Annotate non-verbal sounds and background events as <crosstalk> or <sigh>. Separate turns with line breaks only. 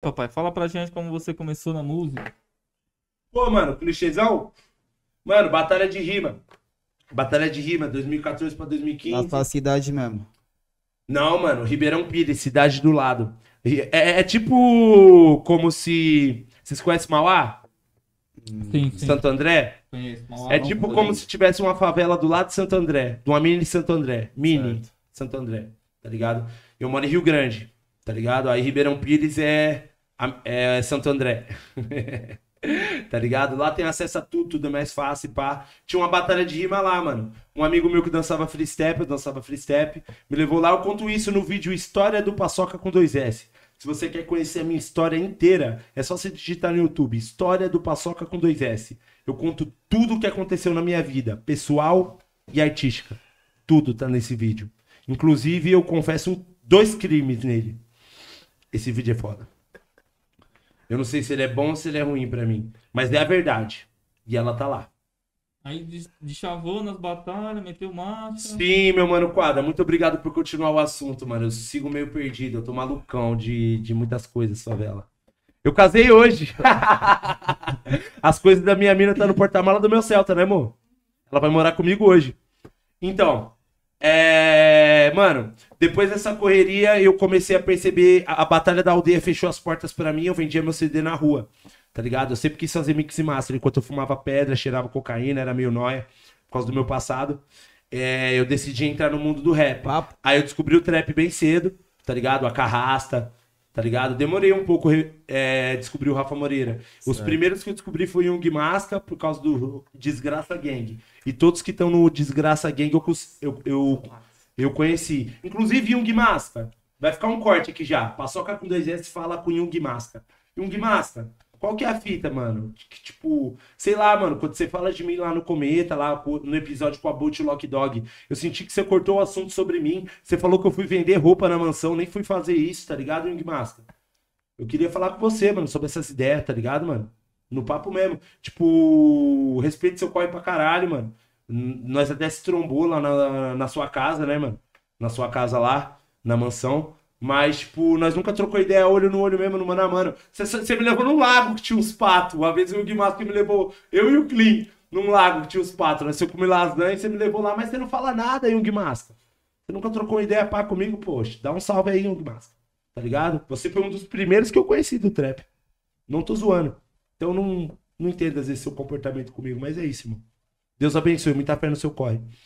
papai, fala pra gente como você começou na música. Pô, mano, clichêzão? Mano, Batalha de Rima. Batalha de Rima, 2014 pra 2015. Na sua cidade mesmo. Não, mano, Ribeirão Pires, cidade do lado. É, é tipo como se. Vocês conhecem Mauá? Hum. Sim, sim. Santo André? Conheço, Mauá é tipo como se tivesse uma favela do lado de Santo André. De uma mini Santo André. Mini certo. Santo André, tá ligado? Eu moro em Rio Grande, tá ligado? Aí Ribeirão Pires é é, Santo André. <laughs> tá ligado? Lá tem acesso a tudo, tudo é mais fácil, pá. Tinha uma batalha de rima lá, mano. Um amigo meu que dançava free step, eu dançava free step, me levou lá. Eu conto isso no vídeo História do Paçoca com 2S. Se você quer conhecer a minha história inteira, é só você digitar no YouTube História do Paçoca com 2S. Eu conto tudo o que aconteceu na minha vida, pessoal e artística. Tudo tá nesse vídeo. Inclusive, eu confesso dois crimes nele. Esse vídeo é foda. Eu não sei se ele é bom ou se ele é ruim para mim. Mas é a verdade. E ela tá lá. Aí de chavou nas batalhas, meteu marcha. Sim, meu mano Quadra, muito obrigado por continuar o assunto, mano. Eu sigo meio perdido, eu tô malucão de, de muitas coisas, favela. Eu casei hoje. <laughs> As coisas da minha mina tá no porta-mala do meu Celta, né, amor? Ela vai morar comigo hoje. Então, é, mano, depois dessa correria eu comecei a perceber a, a Batalha da Aldeia fechou as portas para mim, eu vendia meu CD na rua. Tá ligado? Eu sempre quis fazer mix e master enquanto eu fumava pedra, cheirava cocaína, era meio noia por causa do meu passado. É, eu decidi entrar no mundo do rap. Papo. Aí eu descobri o trap bem cedo, tá ligado? A carrasta, tá ligado? Demorei um pouco é, descobrir o Rafa Moreira. Certo. Os primeiros que eu descobri foi o Jung Masca, por causa do Desgraça Gang. E todos que estão no Desgraça Gang eu, eu, eu, eu conheci. Inclusive Yung Masca. Vai ficar um corte aqui já. Paçoca com dois S fala com Yung Masca. Yung Masca, qual que é a fita, mano? Que, tipo, sei lá, mano, quando você fala de mim lá no Cometa, lá no episódio com a Boot Lock Dog, eu senti que você cortou o assunto sobre mim. Você falou que eu fui vender roupa na mansão, nem fui fazer isso, tá ligado, Ing Master? Eu queria falar com você, mano, sobre essas ideias, tá ligado, mano? No papo mesmo. Tipo, respeito seu corre pra caralho, mano. Nós até se trombou lá na, na sua casa, né, mano? Na sua casa lá, na mansão. Mas, tipo, nós nunca trocou ideia olho no olho mesmo, no mano a mano. Você me levou num lago que tinha uns patos. Uma vez o Guimarães que me levou, eu e o Clean, num lago que tinha uns patos. Né? Se eu comi lasanha, você me levou lá, mas você não fala nada, Yung Master. Você nunca trocou ideia pá comigo, poxa. Dá um salve aí, Yung Master. Tá ligado? Você foi um dos primeiros que eu conheci do trap. Não tô zoando. Então não, não entendo às vezes seu comportamento comigo, mas é isso, mano. Deus abençoe, muita fé no seu corre.